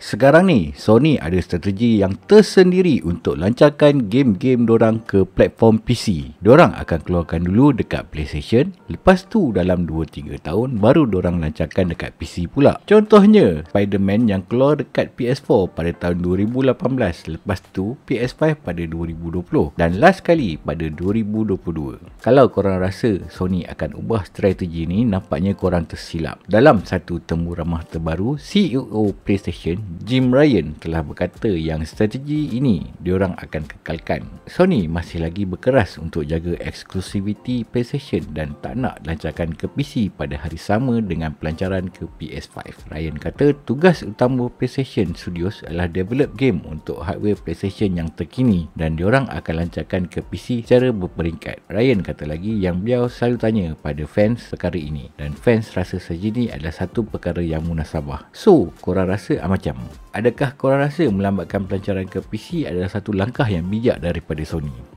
Sekarang ni, Sony ada strategi yang tersendiri untuk lancarkan game-game dorang ke platform PC. Dorang akan keluarkan dulu dekat PlayStation, lepas tu dalam 2-3 tahun baru dorang lancarkan dekat PC pula. Contohnya, Spider-Man yang keluar dekat PS4 pada tahun 2018, lepas tu PS5 pada 2020 dan last kali pada 2022. Kalau korang rasa Sony akan ubah strategi ni, nampaknya korang tersilap. Dalam satu temu ramah terbaru, CEO PlayStation Jim Ryan telah berkata yang strategi ini diorang akan kekalkan. Sony masih lagi berkeras untuk jaga eksklusiviti PlayStation dan tak nak lancarkan ke PC pada hari sama dengan pelancaran ke PS5. Ryan kata tugas utama PlayStation Studios adalah develop game untuk hardware PlayStation yang terkini dan diorang akan lancarkan ke PC secara berperingkat. Ryan kata lagi yang beliau selalu tanya pada fans perkara ini dan fans rasa sejenis adalah satu perkara yang munasabah. So, korang rasa ah, macam Adakah korang rasa melambatkan pelancaran ke PC adalah satu langkah yang bijak daripada Sony?